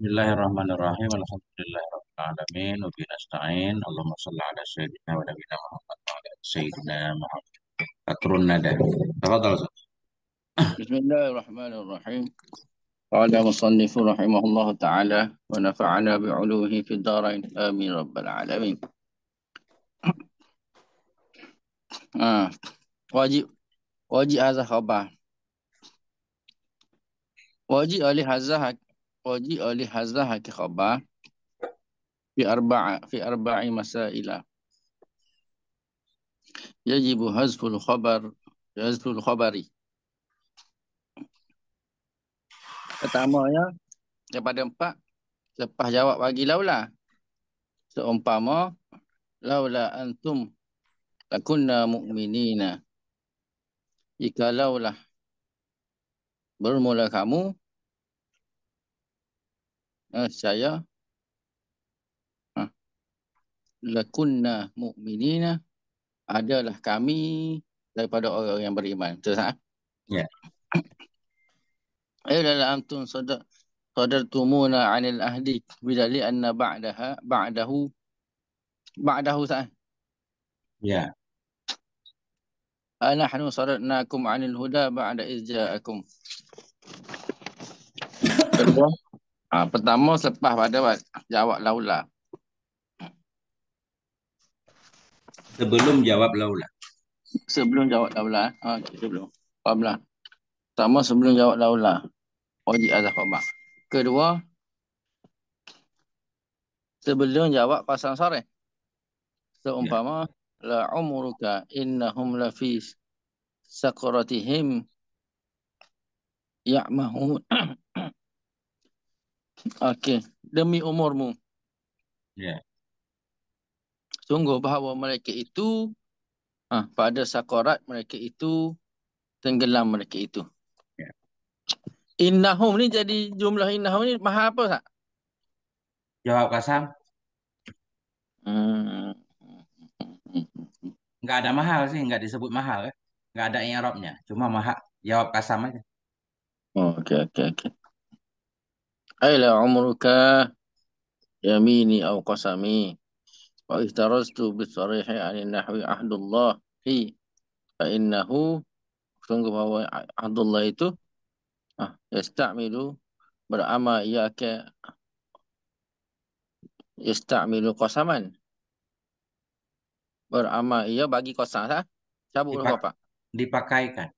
بسم الله الرحمن الرحيم الحمد لله رب العالمين وبه نستعين اللهم صل على سيدنا ونبينا محمد وعلى سيدنا محمد أتر الندى تفضل بسم الله الرحمن الرحيم قال مصنف رحمه الله تعالى ونفعنا بعلوه في الدارين آمين رب العالمين آه. واجب واجب هذا خبر واجب عليه هذا dikaji oleh Hazrah Haki Khabar fi arba'a fi arba'i masaila yajibu hazful khabar hazful khabari Pertama ya daripada empat lepas jawab bagi laula seumpama laula antum lakunna mu'minina jika laula bermula kamu uh, saya ha. lakunna mu'minina adalah kami daripada orang yang beriman betul tak ya ay eh, la antum sadaq sadartumuna anil ahdi bidali anna ba'daha ba'dahu ba'dahu sa ya ana nahnu sadarnakum anil huda ba'da izja'akum Ah ha, pertama selepas pada jawab laula. Sebelum jawab laula. Sebelum jawab laula. Eh. Ha, sebelum. Faham lah. Pertama sebelum jawab laula. Wajib azah khabar. Kedua sebelum jawab pasang sore. Seumpama ya. la umruka innahum la sakuratihim ya mahu Okey, demi umurmu. Ya. Yeah. Sungguh bahawa mereka itu ah, pada sakarat mereka itu tenggelam mereka itu. Yeah. Innahum ni jadi jumlah innahum ni maha apa tak? Jawab Kasam. Hmm. Enggak ada mahal sih, enggak disebut mahal. Enggak eh. ada i'rabnya, cuma mahal. Jawab Kasam aja. Oh, okey okey okey. Aila umruka yamini au qasami wa ihtarastu bisarihi anin nahwi ahdullah hi fa innahu sungguh bahwa ahdullah itu ah, yastamilu berama ke yastamilu qasaman berama ia bagi kosang sah cabut Dipak, apa dipakaikan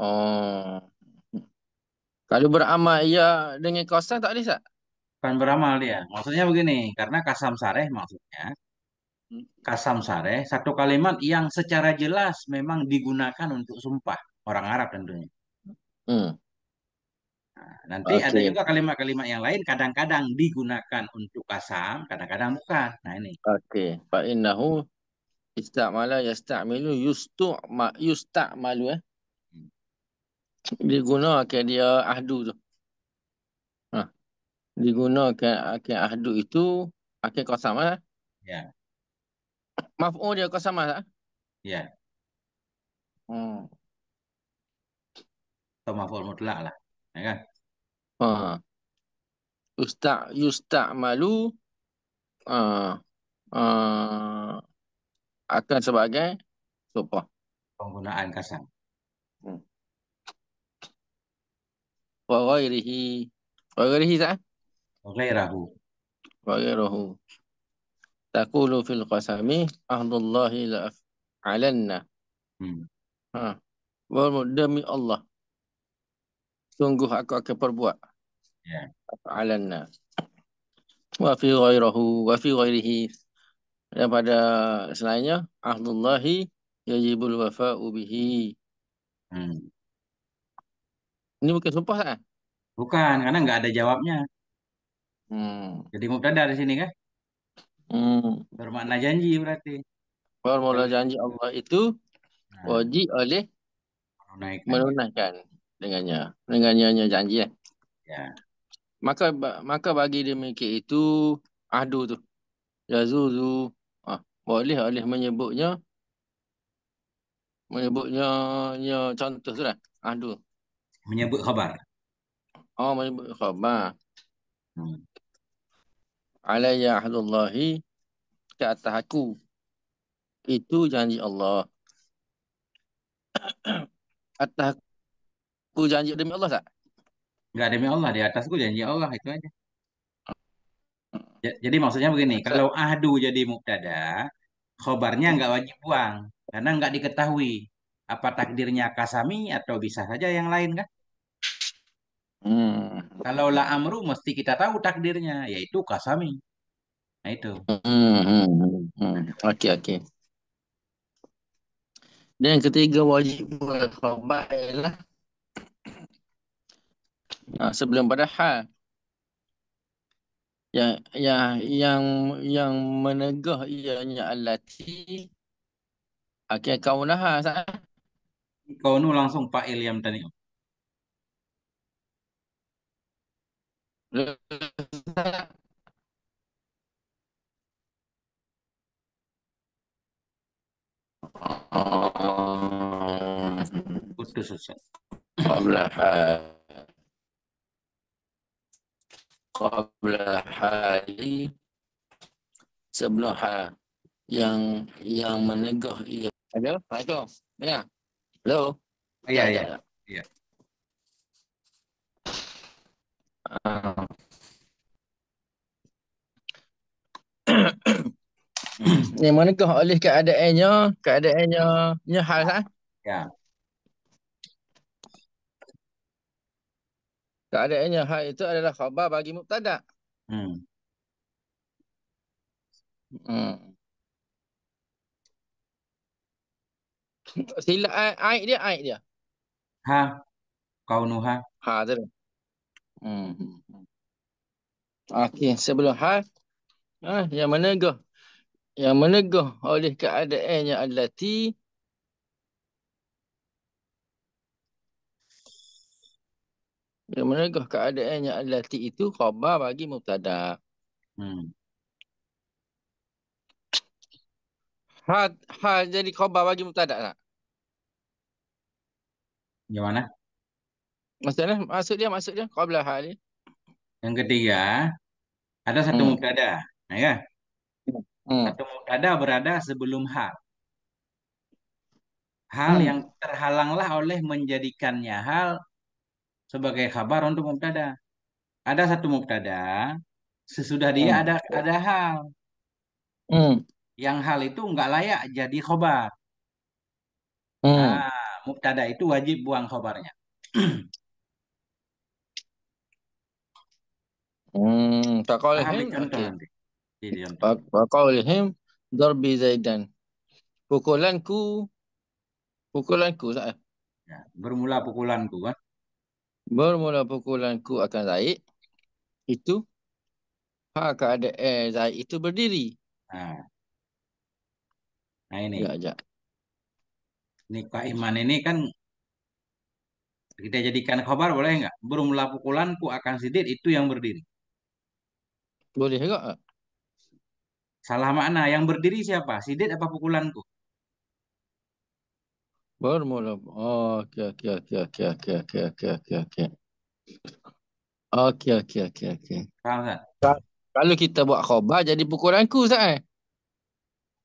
oh kalau beramal ya dengan kosan tak bisa. Bukan beramal dia. Maksudnya begini, karena kasam sareh maksudnya kasam sareh satu kalimat yang secara jelas memang digunakan untuk sumpah orang Arab tentunya. Hmm. Nah, nanti okay. ada juga kalimat-kalimat yang lain kadang-kadang digunakan untuk kasam, kadang-kadang bukan. Nah ini. Oke. Okay. Fa innahu istamala yastamilu yustu' ma malu eh. digunakan dia ahdu tu. Ha. Digunakan akan ahdu itu akan qasam ah. Ha? Ya. Maf'ul dia qasam ah. Ha? Ya. Hmm. Atau maf'ul mutlak lah. Ya kan? Ha. Ustaz yustak malu uh, uh, akan sebagai sopah. Penggunaan kasam. wa ghairihi wa ghairihi sa wa ghairahu wa ghairahu taqulu fil qasami ahdullahi la alanna hmm. ha wa demi Allah sungguh aku akan perbuat ya yeah. alanna wa fi ghairahu wa fi ghairihi dan pada selainnya ahdullahi ya wafa'u bihi hmm. Ini bukan sumpah ya? Bukan, karena nggak ada jawabnya. Hmm. Jadi mubtada dari sini kan? Hmm. Bermakna janji berarti. Bermakna janji Allah itu nah. wajib oleh menunaikan. menunaikan dengannya, dengannya janji ya. Ya. Maka maka bagi demikian itu adu tu. Yazuzu ah, boleh oleh menyebutnya menyebutnya ya contoh tu lah. Adu menyebut khabar. Oh, menyebut khabar. Hmm. Alayya ahlullahi ke atas aku. Itu janji Allah. atas aku janji demi Allah tak? Enggak demi Allah, di atasku janji Allah itu aja. Hmm. Jadi maksudnya begini, Maksud. kalau ahdu jadi muktada, khobarnya nggak wajib buang karena nggak diketahui apa takdirnya kasami atau bisa saja yang lain kan? Hmm. Kalau la amru mesti kita tahu takdirnya yaitu kasami. Nah itu. Hmm, hmm, hmm, okey okey. Dan yang ketiga wajib berkhabar ialah nah, sebelum pada hal yang yang yang yang menegah ianya alati akhir kaunah sah. Kaunu langsung pak Ilyam tanya. putus Ustaz. sebelum yang yang menegah ia. Ada? Assalamualaikum. Ya. Halo. Iya, iya. Iya. Ah. Ni manakah oleh keadaannya, keadaannya nya hal ha? Ya. Keadaannya hal itu adalah khabar bagi mubtada. Hmm. Hmm. Sila ai dia ai dia. Ha. Kau nuha. Ha? ha, tu. Hmm. Hmm. Okey, sebelum hal ha, yang meneguh yang meneguh oleh keadaannya allati yang meneguh keadaannya allati itu khabar bagi mubtada. Hmm. Hal, hal jadi khabar bagi mubtada tak? Yang mana? Maksudnya maksud dia maksud dia qabla hali. Yang ketiga, ada satu hmm. mubtada, ya. Kan? Hmm. Satu mubtada berada sebelum hal. Hal hmm. yang terhalanglah oleh menjadikannya hal sebagai kabar untuk mubtada. Ada satu mubtada, sesudah dia hmm. ada ada hal. Hmm. Yang hal itu nggak layak jadi khobar. Hmm. Nah, mubtada itu wajib buang khobarnya. امم hmm, nah, Oke. فقال iya, لهم أوكي. Waqaulihim darbi Zaidan. Pukulanku pukulanku tak? Ya, bermula pukulanku kan. Bermula pukulanku akan Zaid itu ha keadaan eh, Zaid itu berdiri. Ha. Nah ini. Ya, ajak. Ini Iman ini kan kita jadikan khabar boleh enggak? Bermula pukulanku akan Sidid itu yang berdiri. Boleh kok. Salah makna. Yang berdiri siapa? Sidet apa pukulanku? Bermula. Oke, oke, oke, oke, oke, oke, oke, oke, oke. Oke, oke, oke, oke. Kalau kita buat khobar jadi pukulanku Ustaz. Eh?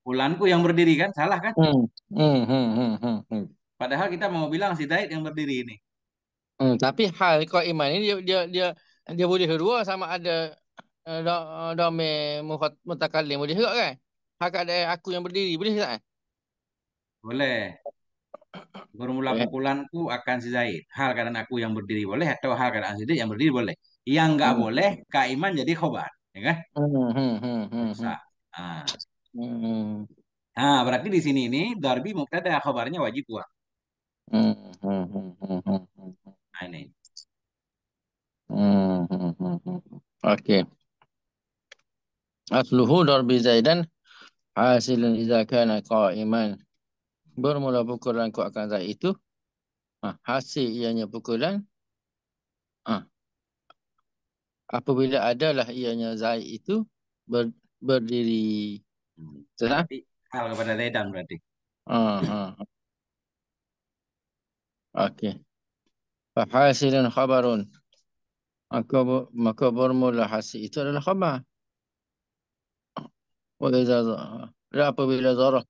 Pukulanku yang berdiri kan? Salah kan? Hmm. Hmm, hmm, hmm, hmm, hmm. Padahal kita mau bilang si yang berdiri ini. Hmm, tapi hal kau iman ini dia dia dia dia boleh dua sama ada uh, domel mutakallim boleh juga kan? Hak ada aku yang berdiri boleh tak? Boleh. Formula pukulanku akan si Zaid. Hal keadaan aku yang berdiri boleh atau hal keadaan si Zaid yang berdiri boleh. Yang enggak hmm. boleh kaiman jadi khobar, ya kan? Hmm, hmm, hmm, hmm. Ah. Hmm. Nah, berarti di sini ini darbi mubtada khobarnya wajib wa. Hmm, hmm, hmm, hmm, hmm. Nah, ini. Hmm, hmm, hmm, hmm. Oke. Okay. Asluhu darbi zaidan hasilun idza kana qa'iman. Bermula pukulan kau akan zaid itu. Ha, hasil ianya pukulan. Ha. Apabila adalah ianya zaid itu ber, berdiri. Tetapi hmm. hal kepada zaidan berarti. Ha, ha. ha. Okey. Fahasilun khabarun. Maka, maka bermula hasil itu adalah khabar. Oh, lah, apabila zarah apabila zarah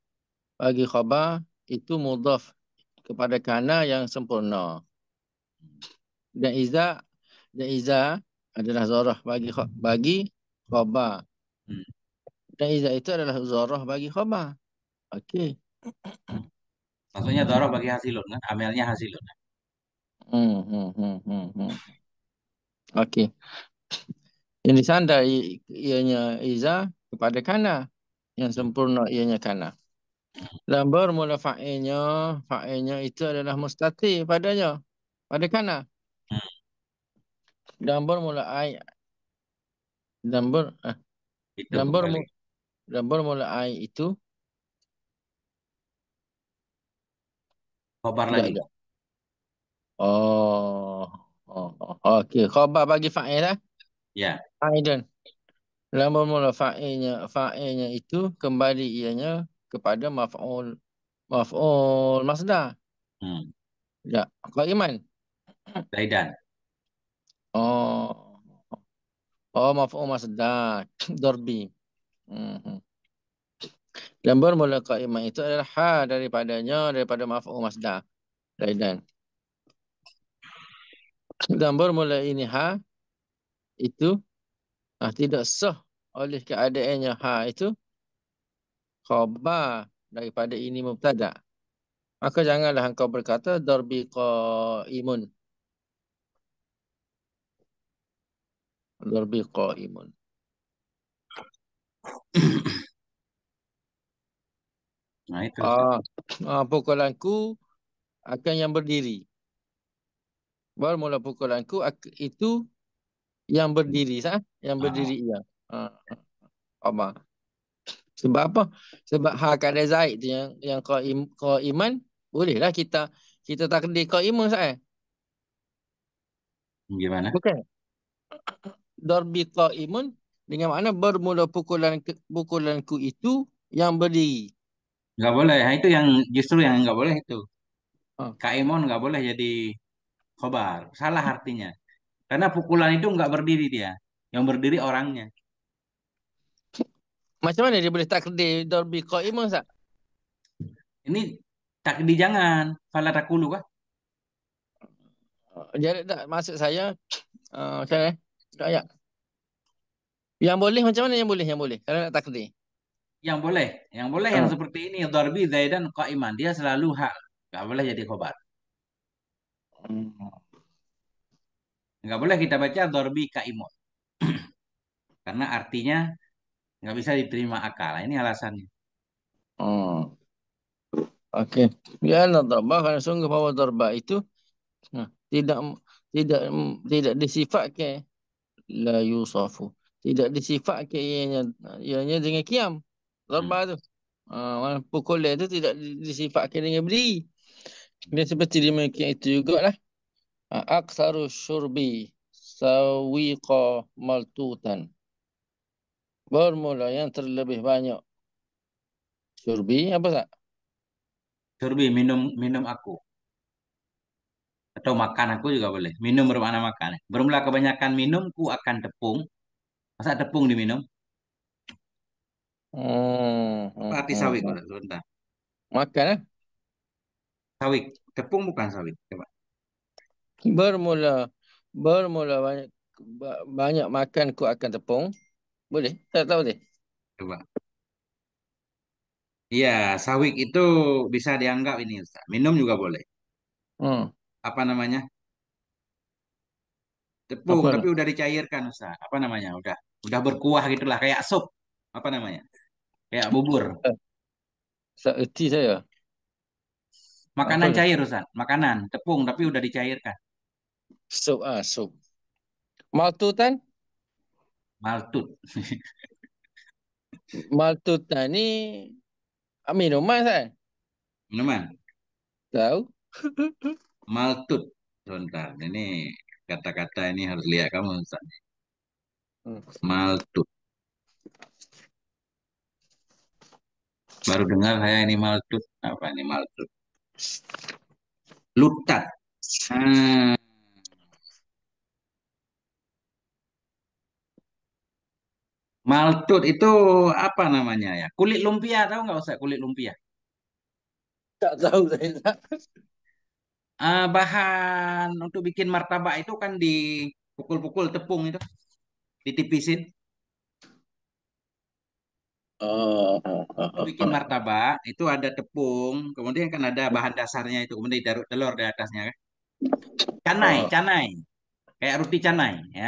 bagi khabar itu mudaf kepada kana yang sempurna dan iza dan iza adalah zarah bagi bagi khabar hmm. dan iza itu adalah zarah bagi khabar okey maksudnya zarah bagi hasilun kan Amelnya hasilun kan? hmm hmm hmm hmm, hmm. okey ini sandar, ianya iza kepada kana yang sempurna ianya kana dan bermula fa'ilnya fa'ilnya itu adalah mustati padanya pada kana dan bermula ai dan ber eh, dan, ber, dan bermula ai itu khabar lagi oh, oh oh, oh. okey khabar bagi fa'il lah ya yeah. aidan Lambang mula fa'ilnya fa'ilnya itu kembali ianya kepada maf'ul maf'ul masdar. Hmm. Ya, kau iman. Zaidan. Oh. Oh maf'ul masdar darbi. Hmm. Lambang mula qaiman itu adalah ha daripadanya daripada maf'ul masdar. raidan Lambang mula ini ha itu Ha, tidak sah oleh keadaannya ha itu khabar daripada ini mubtada. Maka janganlah engkau berkata darbi qaimun. Darbi qaimun. Nah itu. Ah, ah pukulanku akan yang berdiri. Bermula pukulanku itu yang hmm. berdiri sah yang ah. berdiri ha. yang ha. apa sebab apa sebab ha kada zaid tu yang yang kau im, kau iman bolehlah kita kita takdir kau iman sah eh gimana okey darbi qaimun dengan makna bermula pukulan pukulanku itu yang berdiri enggak boleh ha itu yang justru yang enggak boleh itu ha. Ah. kaimun enggak boleh jadi khabar salah hmm. artinya Karena pukulan itu nggak berdiri dia. Yang berdiri orangnya. Macam mana dia boleh takdi dorbi imam Ustaz? Ini takdi jangan, fala takulu kah? Eh, jadi tak maksud saya uh, eh, saya Yang boleh macam mana yang boleh yang boleh kalau nak takdi? Yang boleh, yang boleh hmm. yang ah. seperti ini dorbi zaidan iman dia selalu hak. nggak boleh jadi khobar. Hmm nggak boleh kita baca dorbi kaimot karena artinya nggak bisa diterima akal ini alasannya hmm. oke okay. ya nadaba karena sungguh bahwa dorba itu nah, tidak tidak tidak disifat ke la yusofu tidak disifatkan ianya ianya dengan kiam dorba hmm. tu Uh, ah, itu tidak ke dengan beri. Dia seperti demikian itu juga lah. Aksaru syurbi sawiqa maltutan. Bermula yang terlebih banyak. Syurbi apa tak? Syurbi minum minum aku. Atau makan aku juga boleh. Minum bermakna makan. Bermula kebanyakan minum ku akan tepung. Masa tepung diminum? Hmm, apa arti hmm, sawik? Hmm. Sebentar. Makan Sawi eh? Sawik. Tepung bukan sawik. Coba. Bermula bermula banyak banyak makan ku akan tepung. Boleh? Tak tahu deh. Coba. Iya, sawik itu bisa dianggap ini Ustaz. Minum juga boleh. Hmm. Apa namanya? Tepung Apa? tapi udah dicairkan Ustaz. Apa namanya? Udah udah berkuah gitulah kayak sup. Apa namanya? Kayak bubur. Eh, tak saya. Makanan Apa? cair Ustaz, makanan tepung tapi udah dicairkan sub ah, sub Maltutan? Maltut. Kan? Maltutan ah, ni ah, minuman kan? Minuman. Tahu. Maltut. Sebentar, ini kata-kata ini harus lihat kamu Ustaz. Hmm. Maltut. Baru dengar saya ini maltut. Apa ini maltut? Lutat. Hmm. Maltut itu apa namanya ya? Kulit lumpia tahu nggak usah kulit lumpia? Tak tahu saya. Uh, bahan untuk bikin martabak itu kan dipukul-pukul tepung itu, ditipisin. bikin martabak itu ada tepung, kemudian kan ada bahan dasarnya itu, kemudian ditaruh telur di atasnya kan. Canai, oh. canai. Kayak roti canai. Ya.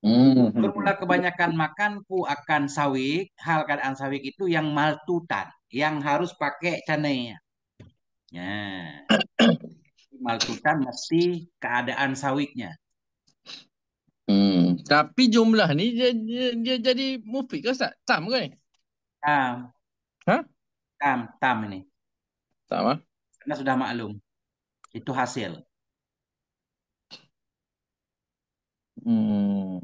Hmm. bermula -hmm. Formula kebanyakan makanku akan sawik, hal keadaan sawik itu yang maltutan, yang harus pakai canainya. Ya. maltutan mesti keadaan sawiknya. Hmm, tapi jumlah ni dia, dia, dia jadi mufid ke Ustaz? Tam ke ni? Tam. Ha? Tam, tam ni. Tam ah. Karena sudah maklum. Itu hasil. Hmm.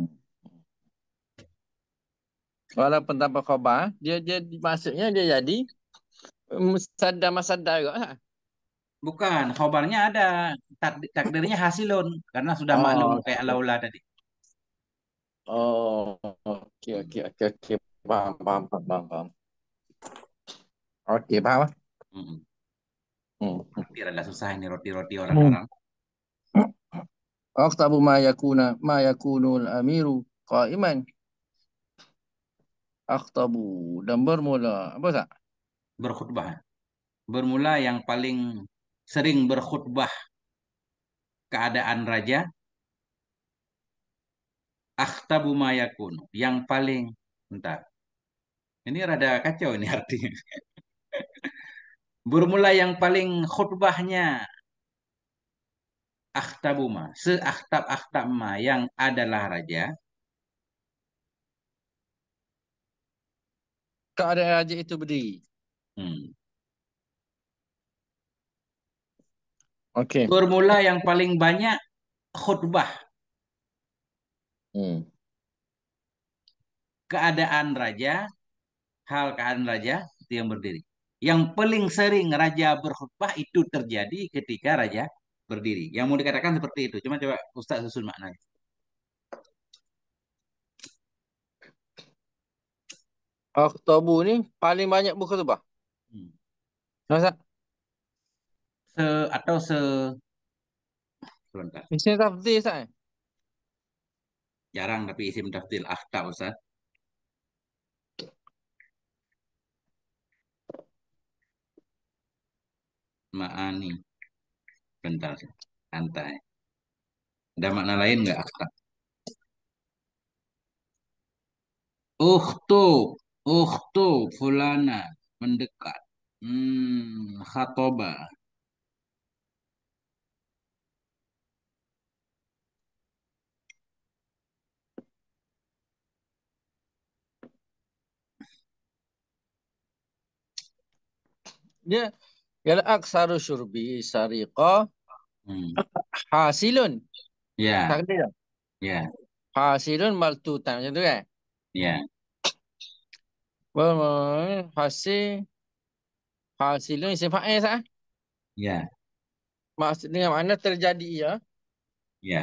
Walaupun tanpa khabar, dia dia maksudnya dia jadi musadda um, masadda juga. Ha? Bukan, khabarnya ada. takdirnya hasilun karena sudah oh. maklum kayak laula tadi. Oh, oke oke oke oke. Paham, paham, paham, paham. Oke, paham. Hmm. Hmm. tidak susah ini roti-roti orang-orang. Hmm. Aktabu ma yakuna ma yakunul amiru qaiman. Aktabu dan bermula apa sah? Berkhutbah. Bermula yang paling sering berkhutbah keadaan raja akhtabu ma yakunu yang paling entah. ini rada kacau ini artinya bermula yang paling khutbahnya akhtabuma, seaktab akhtabma yang adalah raja. Keadaan raja itu berdiri. Hmm. Oke. Formula yang paling banyak khutbah. Hmm. Keadaan raja, hal keadaan raja itu yang berdiri. Yang paling sering raja berkhutbah itu terjadi ketika raja berdiri. Yang mau dikatakan seperti itu. Cuma coba Ustaz susun maknanya. Oktober ini paling banyak berkhutbah. Hmm. Ustaz? Se atau se sebentar. Isim tafdil Ustaz. Eh? Jarang tapi isim tafdil akhta Ustaz. Ma'ani bentar santai ada makna lain nggak akhta ukhtu ukhtu fulana mendekat hmm khatoba dia ya, ya aksaru syurbi sariqa Hmm. Hasilun. Ya. Takdir. Ya. Hasilun maltutan macam tu kan? Ya. Well, hasil hasilun isim fa'il sah? Ya. Maksud dengan mana terjadi ya? Ya.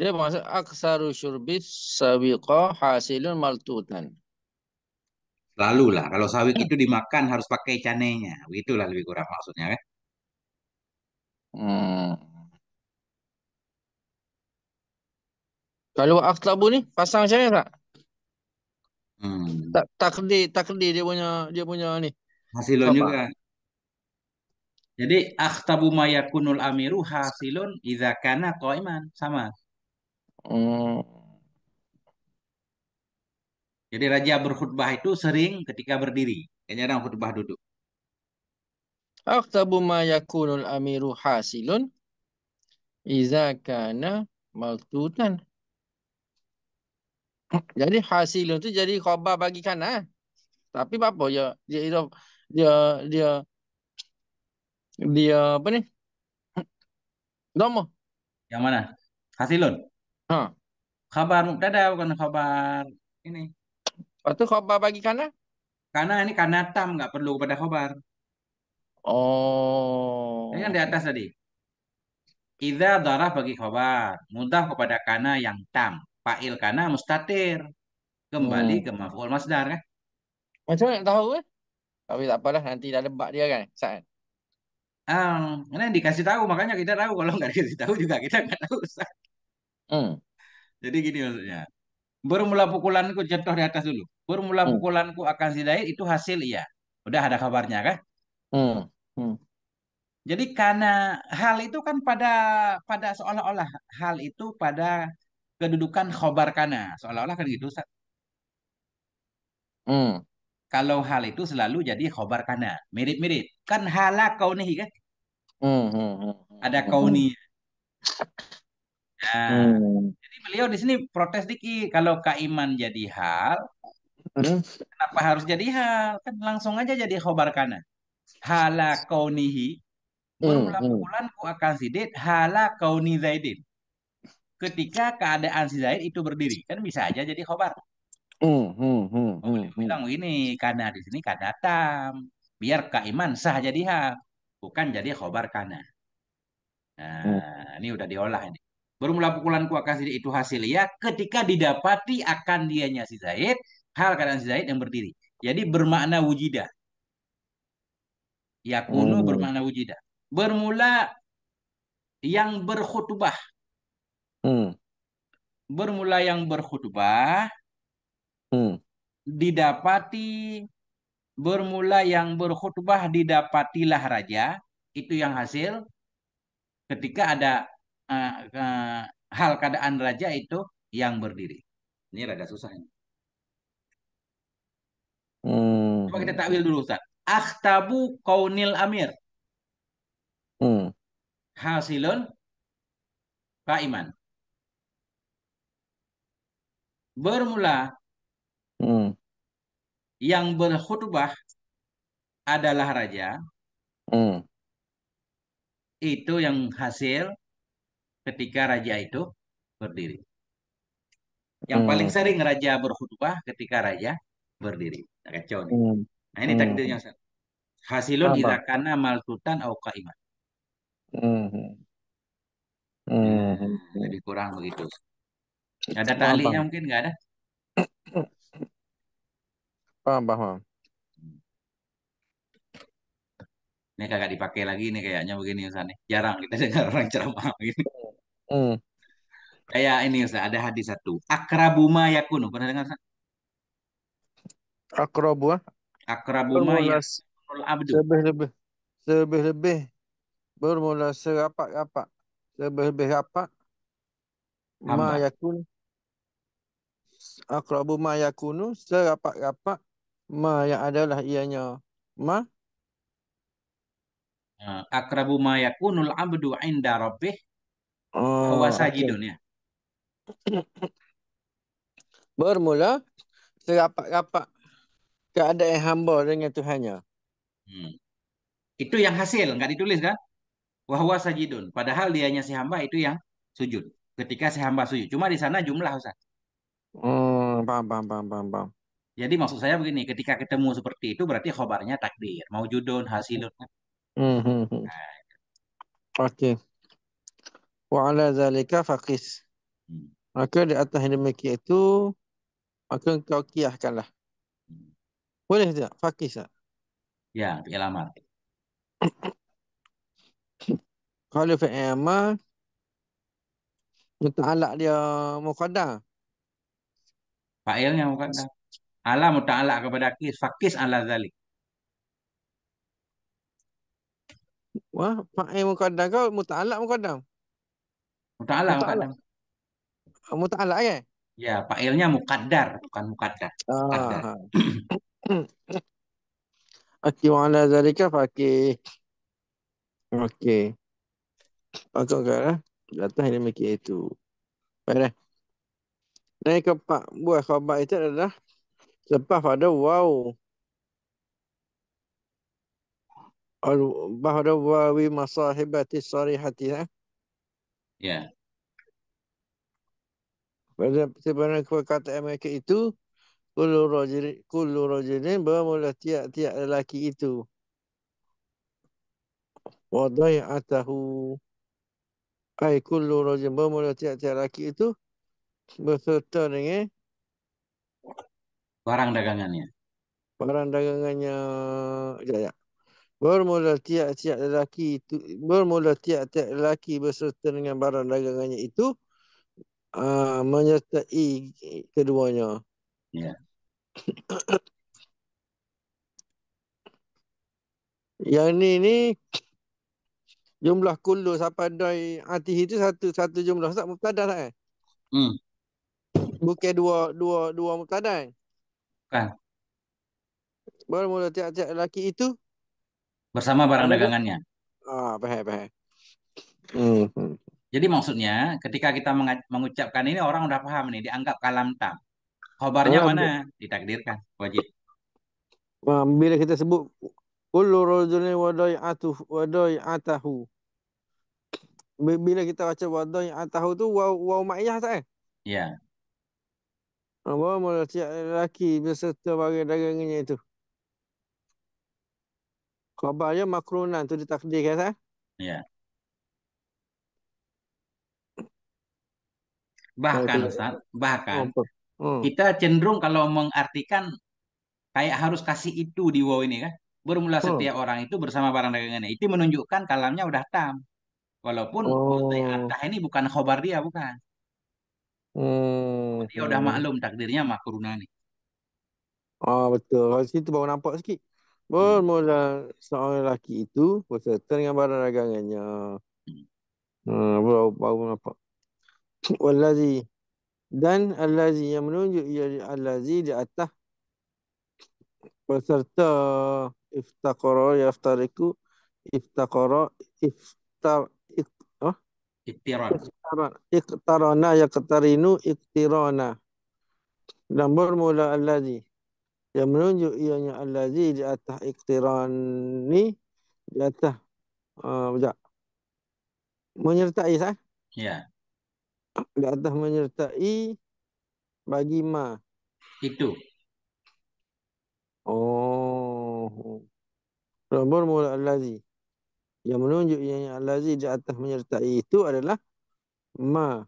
Dia maksud aksaru syurbis sabiqa hasilun maltutan. Selalu lah. Kalau sawit iya. itu dimakan harus pakai canainya. lah lebih kurang maksudnya kan. Hmm. Kalau aktabu nih pasang macam mana tak? Hmm. Tak takdir dia punya dia punya nih. hasilon juga. Jadi aktabu mayakunul amiru hasilon idza kana qaiman sama. Hmm. Jadi raja berkhutbah itu sering ketika berdiri, jarang khutbah duduk. Aktabu ma yakunul amiru hasilun iza kana maltutan. Jadi hasilun itu jadi khobar bagi kana. Ah. Tapi apa ya dia dia dia dia, dia apa ni? Domo. Yang mana? Hasilun. Ha. Khabar mubtada bukan khabar ini. Waktu khobar bagi kana? karena ini kana tam nggak perlu kepada khobar. Oh. Ini kan di atas tadi. kita darah bagi khobar, mudah kepada kana yang tam. Fa'il kana mustatir. Kembali hmm. ke maf'ul masdar kan? Macam mana tahu kan? Tapi tak apalah nanti dah debat dia kan. Saat. Um, kan? ini dikasih tahu makanya kita tahu kalau nggak dikasih tahu juga kita nggak tahu Ustaz. Hmm. Jadi gini maksudnya bermula pukulanku contoh di atas dulu bermula hmm. pukulanku akan sidai itu hasil iya udah ada kabarnya kan hmm. Hmm. jadi karena hal itu kan pada pada seolah-olah hal itu pada kedudukan khobar karena seolah-olah kan gitu Hmm. Kalau hal itu selalu jadi khobar karena mirip-mirip kan hala kau kan hmm. hmm, hmm, hmm ada kauni nih nah, hmm beliau di sini protes dikit kalau kaiman jadi hal hmm. kenapa harus jadi hal kan langsung aja jadi khobar kana hala kaunihi berulang-ulang ku akan sidit hala kauni zaidin ketika keadaan si Zaid itu berdiri kan bisa aja jadi khobar hmm, hmm, hmm, hmm, bilang ini karena di sini karena tam biar kaiman sah jadi hal bukan jadi khobar karena nah hmm. ini udah diolah ini Bermula pukulan kuat akan itu hasilnya ketika didapati akan dianya si Zaid hal keadaan si Zaid yang berdiri. Jadi bermakna wujidah. Yakunu hmm. Oh. bermakna wujidah. Bermula yang berkhutbah. Hmm. Bermula yang berkhutbah hmm. didapati bermula yang berkhutbah didapatilah raja itu yang hasil ketika ada uh, uh, hal keadaan raja itu yang berdiri. Ini rada susah ini. Hmm. Coba kita takwil dulu Ustaz. Akhtabu kaunil amir. Hmm. Hasilun kaiman. Bermula hmm. yang berkhutbah adalah raja. Hmm. Itu yang hasil ketika raja itu berdiri. Yang hmm. paling sering raja berkhutbah ketika raja berdiri. Nah, kacau nih. Hmm. Nah ini takdirnya. Hmm. Hasilun idakana maltutan au kaiman. Hmm. Ya, hmm. Jadi lebih kurang begitu. Ada talinya mungkin nggak ada? Paham, paham. Ini kagak dipakai lagi nih kayaknya begini Ustaz. Jarang kita dengar orang ceramah begini. Hmm. Kayak ini Ustaz, ada hadis satu. Akrabuma yakunu. Pernah dengar Ustaz? Akrabu Akrabuma yakunul abdu. Lebih-lebih. Lebih-lebih. Bermula serapat-rapat. Lebih-lebih rapat. Ma yakun. akrabuma ma yakunu serapat-rapat. Ma yang adalah ianya. Ma nah, akrabu ma yakunul abdu inda rabbih Oh, okay. ya. Bermula serapat-rapat keadaan hamba dengan Tuhannya. Hmm. Itu yang hasil, nggak ditulis kan? Wahwa sajidun. Padahal dianya si hamba itu yang sujud. Ketika si hamba sujud. Cuma di sana jumlah Ustaz. Hmm, bam bam bam. bam, bam. Jadi maksud saya begini, ketika ketemu seperti itu berarti khobarnya takdir. Mau judun, hasilun. Hmm, hmm, hmm. Nah. Oke. Okay wa ala zalika faqis. Hmm. Maka di atas yang demikian itu maka engkau kiahkanlah. Boleh tidak? Fakis tak? Ya, fi'il amal. Kalau fi'il amal muta'alak dia muqaddar. Fa'ilnya muqaddar. Ala muta'alak kepada kis. Fakis ala zalik. Wah, fa'il muqaddar kau muta'alak muqaddar? Muta'ala, Muta'ala. Oh, Muta'ala, eh? ya? Ya, fa'ilnya Muqaddar, bukan Muqaddar. Ah, ha. Aki wa'ala zalika fa'aki. Okey. Atau kata, datang ini mikir itu. Baiklah. Dan yang keempat, buah khabar itu adalah sebab pada waw. Al-Bahra wawi masahibati sarihati. Eh? Ya. Pada pertimbangan perkataan mereka itu, kullu rajulin kullu rajulin bermula tiap-tiap lelaki itu. Wadai'atahu ai kullu rajulin bermula tiap-tiap lelaki itu berserta dengan barang dagangannya. Barang dagangannya. Sekejap, sekejap. bermula tiap-tiap lelaki itu bermula tiap-tiap lelaki berserta dengan barang dagangannya itu uh, menyertai keduanya. Yeah. Yang ini ni jumlah kulu, sampai dai atih itu satu satu jumlah tak mubtada lah eh. Hmm. Bukan dua dua dua mubtada. Kan. Bermula tiap-tiap lelaki itu bersama barang kan? dagangannya. Ah, pehe, pehe. Hmm. hmm. Jadi maksudnya ketika kita mengucapkan ini orang udah paham nih, dianggap kalam tam. Khabarnya oh, mana? Ditakdirkan, wajib. bila kita sebut kullu rajulin wa wadai'atahu. Bila kita baca wadai'atahu tu waw waw ma'iyah tak eh? Ya. Yeah. Bahawa lelaki beserta barang dagangannya itu. Khobarnya makrunan itu ditakdir kan? Eh? Ya. Iya. Bahkan Ustaz, bahkan hmm. kita cenderung kalau mengartikan kayak harus kasih itu di wow ini kan. Bermula hmm. setiap oh. orang itu bersama barang dagangannya. Itu menunjukkan kalamnya udah tam. Walaupun oh. ini bukan khobar dia, bukan. Hmm. Dia udah maklum takdirnya makrunan nih. Oh betul. Kalau situ baru nampak sikit. Hmm. Bermula seorang lelaki itu berserta dengan barang dagangannya. Hmm, baru baru nampak. Wallazi dan allazi yang menunjuk ia di allazi di atas berserta iftaqara yaftariku iftaqara iftar oh? iqtiran iqtarana yaqtarinu iqtirana dan bermula Allah allazi yang menunjuk ianya allazi di atas iktiran ni di atas uh, menyertai sah eh? ya di atas menyertai bagi ma itu oh rabbul mula allazi yang menunjuk ianya allazi di atas menyertai itu adalah ma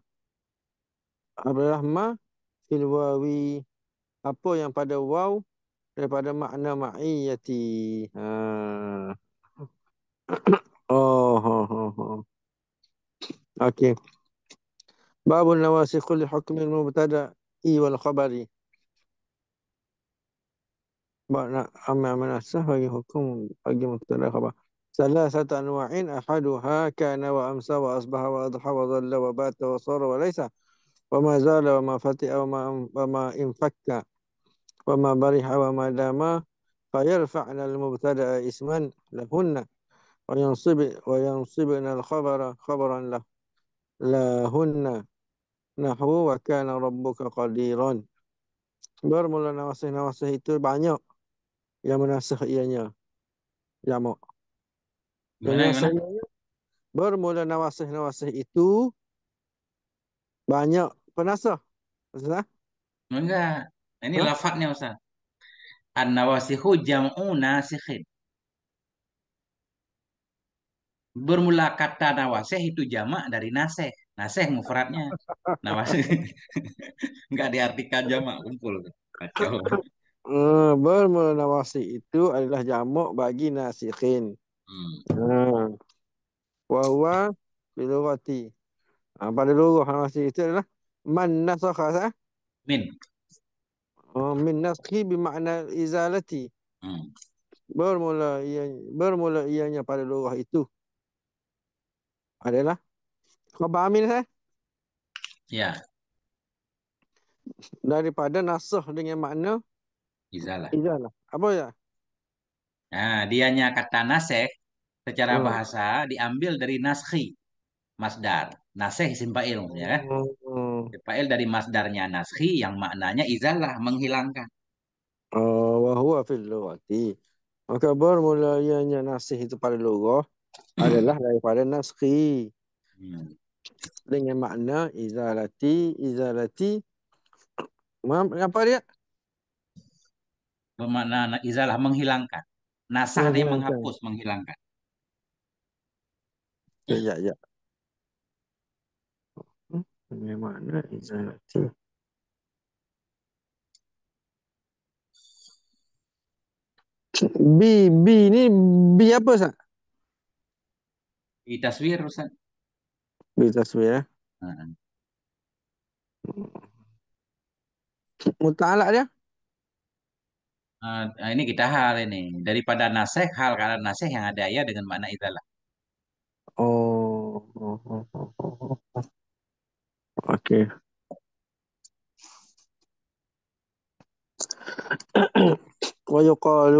adalah ma fil apa yang pada waw daripada makna ma'iyati. Ha. oh, oh, oh, oh. Okey. Bab nawasikh li hukm al mubtada'i wal khabari. Makna amma amal manasah bagi hukum bagi mubtada khabar. Salah satu anwa'in ahaduha kana wa wa amsa ثلاثة wa أحدها wa وأمسى wa وأضحى wa وبات Wa وليس وما زال وما فتئ وما وما انفك wa ma وما wa ma dama fayarfa'na لهن mubtadaa isman الخبر خبرا له لهن نحو وكان ربك khabaran lah lahunna nahwu bermula nawasih-nawasih itu banyak yang menasih ianya jamak Gimana, Bermula nawasih-nawasih itu banyak penasah. Maksudnya? Enggak. Nah, ini Hah? lafadznya Ustaz. An-nawasihu jam'u nasikhin. Bermula kata nawasih itu jamak dari nasih. Nasih mufradnya. Nawasih. Enggak diartikan jamak kumpul. Kacau. Eh, bermula nawasih itu adalah jamak bagi nasikhin. Hmm. Hmm. Nah, Wahwa bilugati. Pada luruh nawasih itu adalah man nasakha Min min naskhi bermakna izalati. Hmm. Bermula ia bermula ianya pada lurah itu adalah khabar amin saya? Ya. Daripada nasah dengan makna izalah. Izalah. Apa ya? Nah, dianya kata nasek secara hmm. bahasa diambil dari naskhi masdar nasih simpail ya kan oh. simpail dari masdarnya nashi, yang maknanya izalah menghilangkan oh wa huwa fil lughati maka bermulanya nasih itu pada lughah hmm. adalah daripada naskhi hmm. dengan makna izalati izalati apa dia bermakna izalah menghilangkan nasah dia menghapus menghilangkan ya ya, ya. Bagaimana izalati? bi bi ini bi apa, sah? B taswir, Ustaz. B taswir ya. Hmm. Mutalak dia? Uh, ini kita hal ini. Daripada nasih hal karena nasih yang ada ya dengan makna idalah. Oh, oh, oh, oh, oh. oh. اوكي ويقال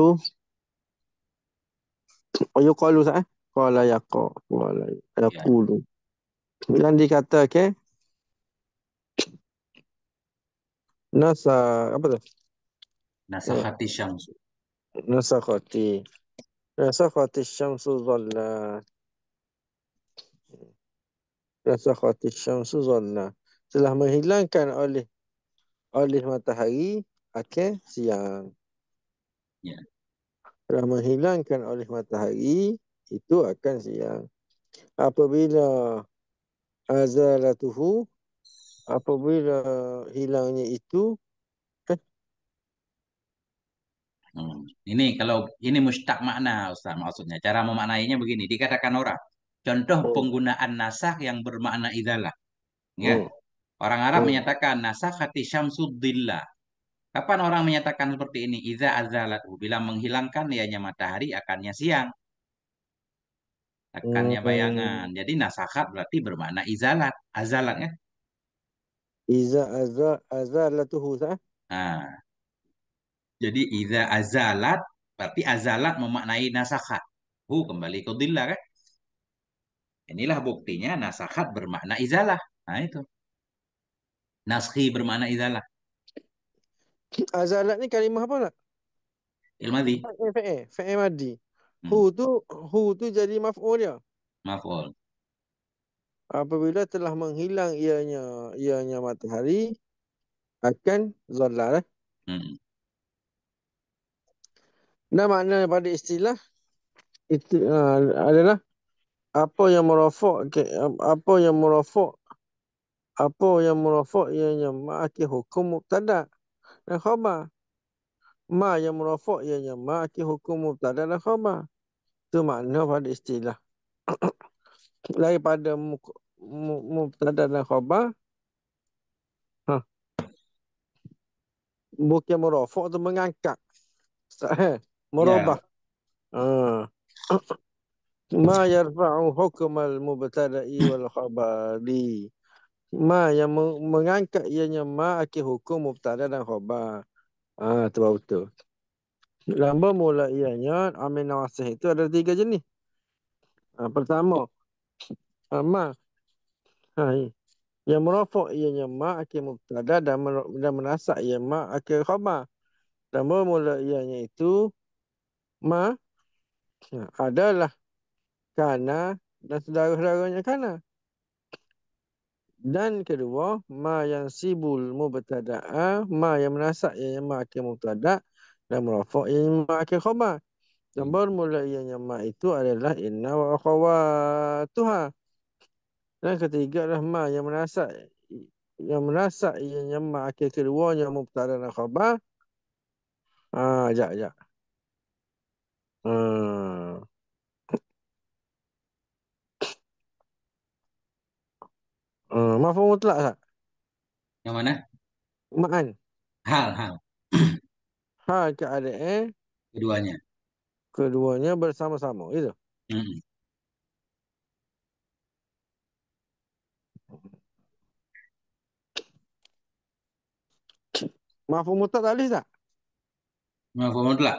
ويقال صح قال يقول يقول يعني دي كاتا كي نسا ابدا نسخت الشمس نسخت نسخت الشمس ظلات rasa Rasakhati syamsu zonna. Telah menghilangkan oleh oleh matahari akhir siang. Ya. Yeah. Telah menghilangkan oleh matahari itu akan siang. Apabila azalatuhu apabila hilangnya itu eh? Hmm. Ini kalau ini mustak makna Ustaz maksudnya. Cara memaknainya begini. Dikatakan orang. Contoh oh. penggunaan nasakh yang bermakna idalah. Ya. Oh. Orang Arab oh. menyatakan nasakhati syamsuddillah. Kapan orang menyatakan seperti ini? Iza azalat. Bila menghilangkan ianya matahari, akannya siang. Akannya oh. bayangan. Jadi nasakat berarti bermakna izalat. Azalat ya. Iza azal azalatuhu sah. Nah. Jadi iza azalat berarti azalat memaknai nasakat. Hu kembali ke dillah kan? Inilah buktinya nasakat bermakna izalah. Nah itu. Naskhi bermakna izalah. Azalah ni kalimah apa nak? Ilmadi. Fe'e. Fe'e madi. Hmm. Hu tu, hu tu jadi maf'ul dia. Maf'ul. Apabila telah menghilang ianya, ianya matahari, akan zolah eh? lah. Hmm. Nah, makna pada istilah itu uh, adalah apa yang merofok ke apa yang merofok apa yang merofok ianya maki hukum mubtada dan khabar ma yang merofok ianya maki hukum mubtada dan khabar Tu makna pada istilah daripada mubtada dan khabar ha bukan merofok tu mengangkat eh? merubah ah Ma yarfa'u hukum al-mubtada'i wal-khabari. Ma yang mengangkat ianya ma akhir hukum mubtada' dan khabar. Ah, ha, tu betul. Lama mula ianya amin nawasih itu ada tiga jenis. Ha, pertama, ha, ma. Ha, ya. yang merofok ianya ma akhir mubtada' dan, mer- dan menasak ianya ma akhir khabar. Lama mula ianya itu ma ya, adalah Kana ha? dan saudara-saudaranya Kana. Ha? Dan kedua, ma yang sibul mu bertadaa ha? ma yang menasak yang ma akhir mubtada' dan merafak ianya ma akhir khobar. Dan bermula yang ma itu adalah inna wa akhawatuha. Dan ketiga adalah ma yang menasak yang merasak yang ma akhir kedua yang mubtada' dan khobar. Ah, jap, jap. Hmm. Eh, mafhum mutlak tak? Yang mana? Ma'an. Hal, hal. Hal keadaan. Eh? Keduanya. Keduanya bersama-sama, itu? Mm Mafhum mutlak tak boleh tak? Mafhum mutlak.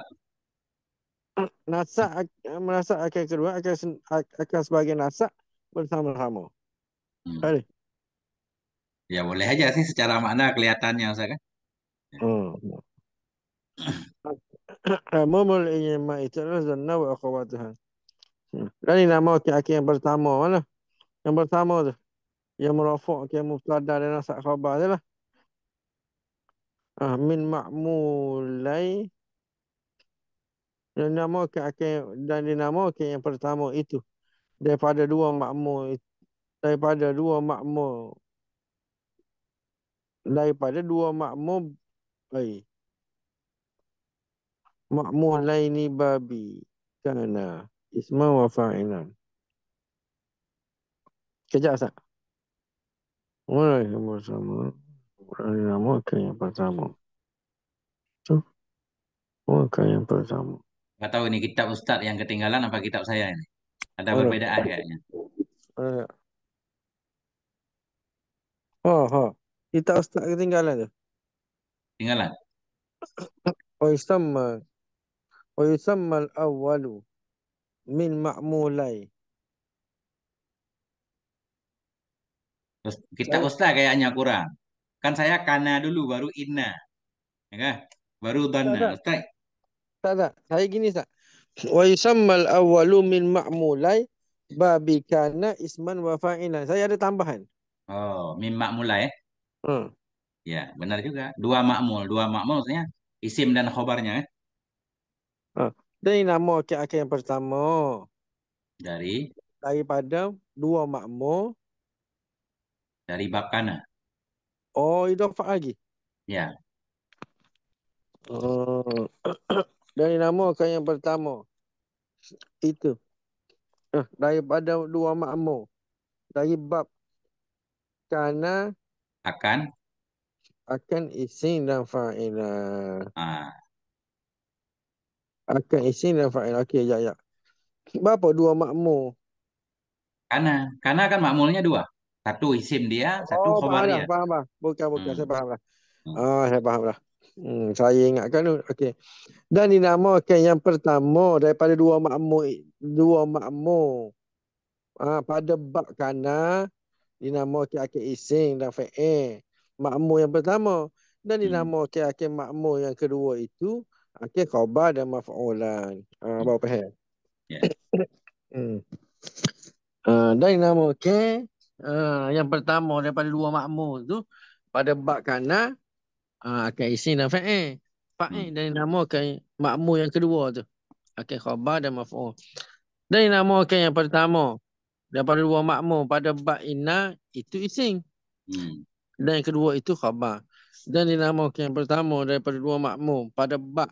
Nasak merasa akan kedua akan akan sebagai nasak bersama-sama. Hmm. Boleh. Ya boleh aja sih secara makna kelihatannya Ustaz kan. Ya. Hmm. Mumul inyama itu adalah zanna wa akhawatuhan. Dan hmm. ini nama kaki yang pertama mana? Yang pertama tu. Yang merafuk ke mufrada dan nasak khabar tu lah. Ah, min ma'mulai. Dan nama kaki dan dinamo kaki yang pertama itu. Daripada dua makmur. Daripada dua makmur daripada dua makmum ai makmum laini babi kana isma wa fa'ina kejap sat Orang yang bersama. Orang yang nama akan yang pertama. Tu. Orang akan yang pertama. Tak tahu ni kitab Ustaz yang ketinggalan apa kitab saya ni. Ada Orang. perbedaan katnya. Ha ha. Kita Ustaz ketinggalan tu. Tinggalan. Wa yusamma wa yusamma al-awwalu min ma'mulai. Kita ustaz kayaknya kurang. Kan saya kana dulu baru inna. Ya kan? Baru dhanna. Ustaz. Tak tak. Saya gini Ustaz. Wa yusamma al-awwalu min ma'mulai babi kana isman wa fa'ilan. Saya ada tambahan. Oh, min ma'mulai eh. Hmm. Ya, benar juga. Dua makmul. Dua makmul maksudnya isim dan khobarnya. Hmm. Dari nama akid akhir yang pertama. Dari? Daripada dua makmul. Dari bab kana. Oh, apa lagi? Ya. Hmm. Dari nama akid yang pertama. Itu. Eh, daripada dua makmul. Dari bab kana akan akan isim dan fa'ilah. Ah. Akan isim dan fa'ilah. Okey, ya ya. Berapa dua makmur? Karena karena kan makmurnya dua. Satu isim dia, satu oh, khabar dia. Faham, faham. Bukan, bukan. Hmm. Saya fahamlah. lah. Ah, oh, saya fahamlah. lah. Hmm, saya ingatkan kan Okey. Dan dinamakan yang pertama daripada dua makmur dua makmur. Ah, pada bab kanan dinamo ke akhir dan fa'i eh, makmu yang pertama dan hmm. dinamo ke akhir makmu yang kedua itu akhir khabar dan maf'ulan ha ah, uh, hmm. bau paham ya hmm. ah, dan dinamo uh, yang pertama daripada dua makmu tu pada bab kanan uh, akhir ising dan fa'i fa'i eh. eh, hmm. dan dinamo ke makmu yang kedua tu akhir khabar dan maf'ul dan dinamo yang pertama daripada dua makmur pada bab inna itu ising. Hmm. Dan yang kedua itu khabar. Dan dinamakan yang pertama daripada dua makmur pada bab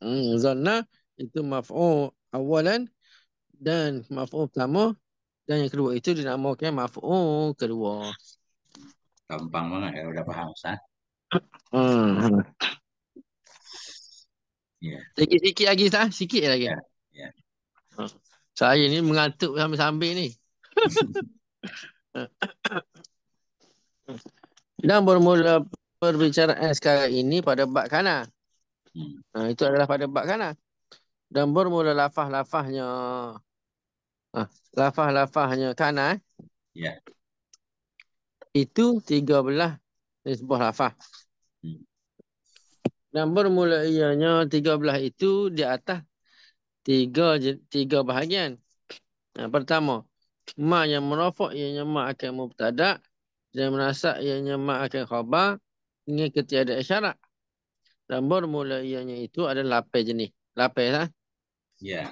hmm, zanna itu maf'u awalan dan maf'u pertama dan yang kedua itu dinamakan maf'u kedua. Gampang banget ya udah faham sah. Hmm. Ya. Yeah. Sikit-sikit lagi sah, sikit lagi. Ya. Yeah. Yeah. Huh. Hmm. Saya ni mengatuk sambil-sambil ni. Dan bermula perbicaraan sekarang ini pada bab Kana. Hmm. Ha, itu adalah pada bab Kana. Dan bermula lafah-lafahnya. Ha, lafah-lafahnya kanan. Ya. Yeah. Itu 13 sebuah lafah. Hmm. Dan bermula ianya 13 itu di atas tiga tiga bahagian. Nah, pertama, ma yang merafak ianya ma akan mubtada, dan menasak ianya ma akan khabar, ini ketiada isyarat. Dan bermula ianya itu ada lapis jenis. Lapis lah. Ha? Ya.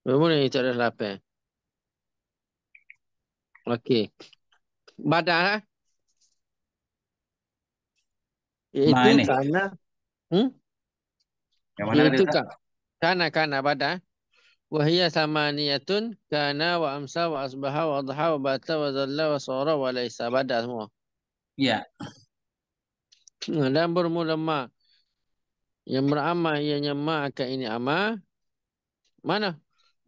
Bermula itu adalah lapis. Okey. Badan lah. Ha? Itu tanah. Hmm? Yang mana itu kan? Kana kana pada wahia samaniyatun kana wa amsa wa asbaha wa adha wa bata wa zalla wa sara wa laisa pada semua. Ya. Dan bermula ma yang beramah ianya ma akan ini ama mana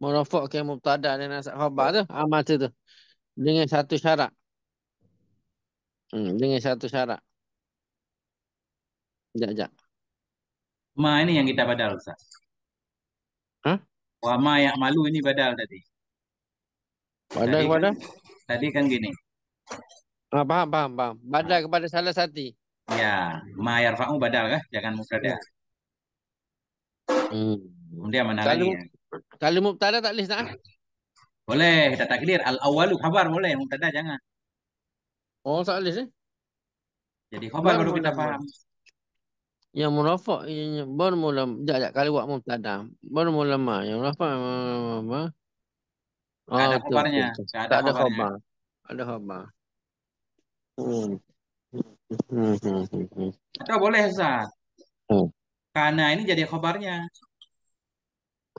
merofok ke mubtada dan nasab khabar tu amal tu tu dengan satu syarat hmm, dengan satu syarat Sekejap, sekejap. Ma ini yang kita badal Ustaz. Ramai yang malu ini badal tadi. Badal kepada? Tadi, kan, tadi kan gini. Ah, faham, faham, faham. Badal kepada salah satu. Ya, mayar fa'u badal kah? Jangan mubtada. Ya. Hmm. Kemudian mana kalau, lagi? Kalau mubtada tak boleh eh? tak? Boleh, tak takdir. Al-awalu khabar boleh, mubtada jangan. Oh, tak boleh eh? Jadi khabar baru kita faham. Mana? yang murafa yang bermula tak tak kalau buat mubtada bermula ma yang murafa ma oh, ada khabarnya tak ada, ada khabar ada hmm. khabar hmm, hmm, hmm. atau boleh Ustaz hmm. karena ini jadi khabarnya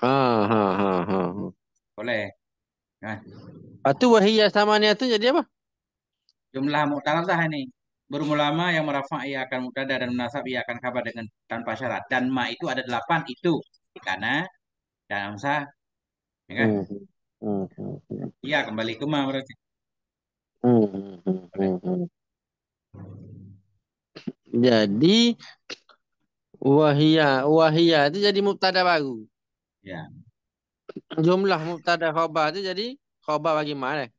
ah ha ha ha boleh nah. Lepas tu wahiyah samania tu jadi apa? Jumlah mu'talazah ini. Burung ulama yang merafa ia akan mutada dan menasab ia akan khabar dengan tanpa syarat. Dan ma itu ada delapan itu karena dan amsa, ya kan? Iya kembali ke ma berarti. Jadi wahia wahia itu jadi mutada baru. Ya. Jumlah mutada khabar itu jadi khobar bagaimana?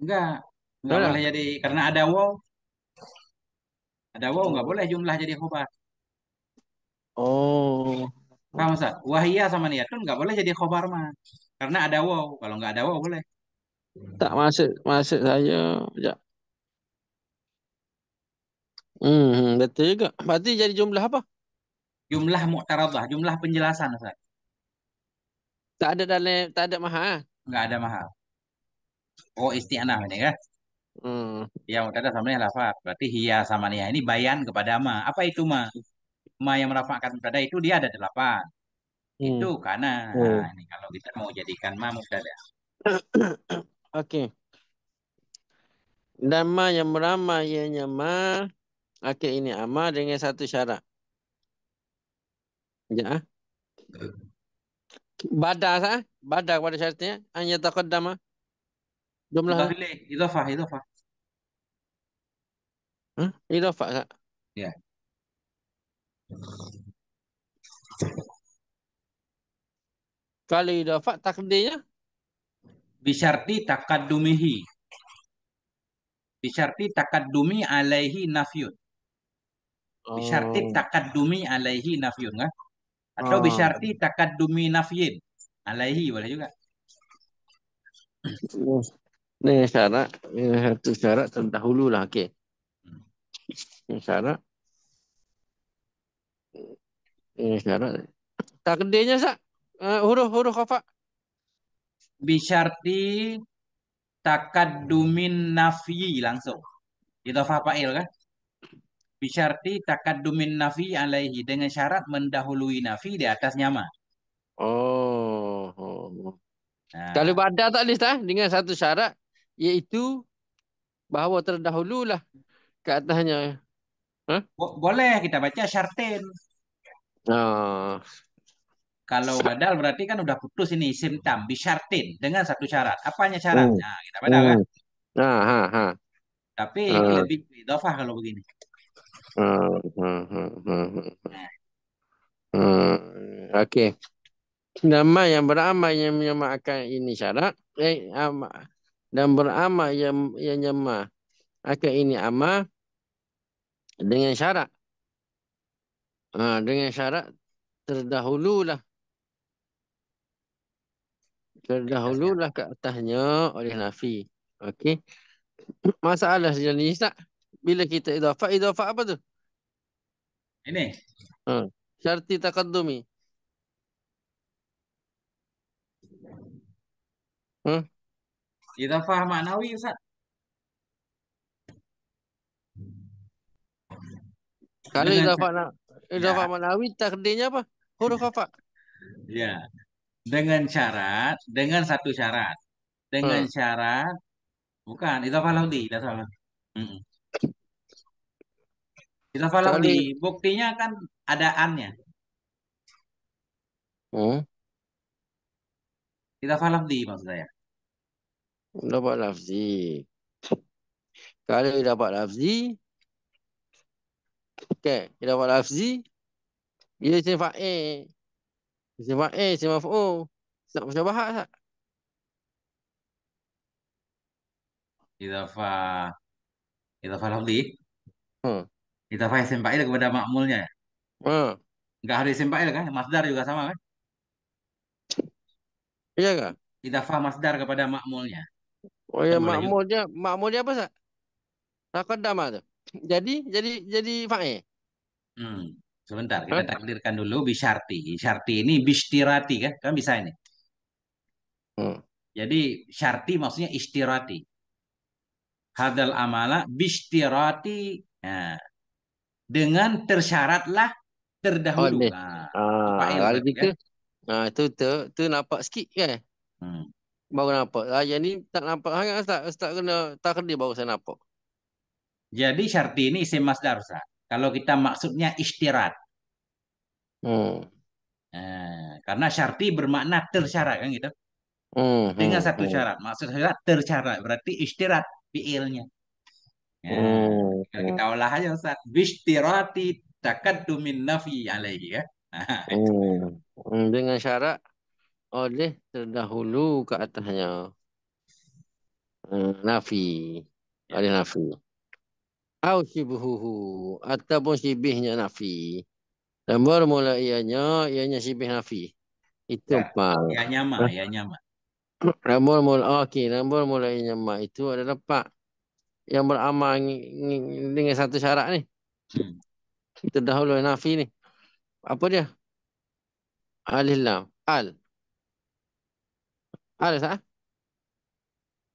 Enggak. Enggak boleh jadi karena ada waw Ada waw enggak boleh jumlah jadi khobar. Oh. Paham Ustaz? Wahia sama niatun enggak boleh jadi khobar mah. Karena ada waw. Kalau enggak ada waw boleh. Tak masuk masuk saja. Ya. Hmm, betul juga. Berarti jadi jumlah apa? Jumlah mu'taradah, jumlah penjelasan Ustaz. Tak ada dalam tak ada mahal. Enggak ada mahal. Oh, isti'anah ini kan? Hmm. Ya mutada samanya lafaz. Berarti hiya sama niha ini bayan kepada ma. Apa itu ma? Ma yang merafakkan mutada itu dia ada delapan. Hmm. Itu karena hmm. nah, ini kalau kita mau jadikan ma mutada. Oke. Okay. Dan ma yang merama ianya ma akhir ini ama dengan satu syarat. Ya. Badah sah? Badah pada syaratnya hanya damah. جملة إضافة ليه إضافة إضافة م? إضافة لا يا kali dapat takdirnya bisyarti takaddumihi bisyarti takaddumi alaihi nafiyun, oh. bisyarti takaddumi alaihi nafiyun kan atau oh. Ah. bisyarti takaddumi nafyin alaihi boleh juga ini syarat, satu syarat terdahulu lah. Okey. Ini syarat. Ini syarat. Takdirnya, Sak. Uh, eh, huruf-huruf apa? Bisharti takadumin nafi langsung. Idhafah fa'il kan? Bisharti takadumin nafi alaihi. Dengan syarat mendahului nafi di atas nyama. Oh. oh. Nah. Kalau ada tak boleh Dengan satu syarat yaitu bahwa terdahululah ke atasnya. Bo boleh kita baca syartin. Oh. Kalau badal berarti kan udah putus ini isim tam bisyartin dengan satu syarat. Apanya syaratnya? Hmm. Nah, kita badal kan? hmm. kan? nah ha, ha. Tapi ah. lebih idhofah kalau begini. Ah, oke Nama yang beramal yang menyamakan ini syarat eh, dan beramah yang yang jemaah. Akan ini amah dengan syarat. Ha, dengan syarat terdahululah. Terdahululah ke atasnya oleh Nafi. Okey. Masalah ni tak? Bila kita idhafak, idhafak apa tu? Ini. Ha, syarti takadumi. Hmm? Ha? Idafah maknawi Ustaz. Kalau idafah idafah ya. maknawi takdirnya apa? Huruf apa? Ya. Dengan syarat, dengan satu syarat. Dengan hmm. syarat bukan idafah laudi, idafah laudi. Mm -mm. Idafah laudi, buktinya kan ada annya. Hmm. Idafah laudi maksud saya. Dapat lafzi. Kalau dia dapat lafzi, okay, dia dapat lafzi, dia isim fa'il. Isim fa'il, isim maf'ul. Tak musyabahat tak? Idafah Idafah lafzi? Hmm. Idafah isim fa'il kepada makmulnya Hmm. Enggak harus isim fa'il kan? Masdar juga sama kan? Iya kan? Idafah masdar kepada makmulnya. Oh ya Sama lagi. makmurnya makmurnya apa sih? Takodama tuh. Jadi jadi jadi fa'il. Hmm. Sebentar, kita takdirkan dulu Bisharti, Bisharti ini bishtirati kan? Kan bisa ini. Hmm. Jadi syarti maksudnya istirati. Hadal amala bishtirati. Nah, dengan tersyaratlah terdahulu. Oh, nah, ah, itu, gitu. ya? nah, itu tu, tu nampak sikit kan? Hmm baru nampak. Ah, yang ni tak nampak sangat Ustaz. Ustaz kena takdir baru saya nampak. Jadi syarti ini isim masdar Ustaz. Kalau kita maksudnya istirahat Hmm. Eh, karena syarti bermakna tersyarat kan gitu. Hmm, hmm Dengan hmm, satu syarat. Maksud syarat tersyarat. Berarti istirahat fiilnya. Ya. Hmm. Kalau kita hmm. olah aja Ustaz. Bishtirati takaddumin nafi alaihi ya. Hmm, hmm. Dengan syarat oleh terdahulu ke atasnya. Hmm, Nafi. Ya. Oleh Nafi. Au sibuhuhu. Ataupun sibihnya Nafi. Dan bermula ianya, ianya sibih Nafi. Itu ya, pak. Ya ya ianya nyama, ianya nyama. Rambut mula, okey, rambut mula ianya itu adalah pak yang beramal dengan satu syarat ni. Kita hmm. dahulu Nafi ni. Apa dia? Alilam. Al. -lam. Al. Ada sah?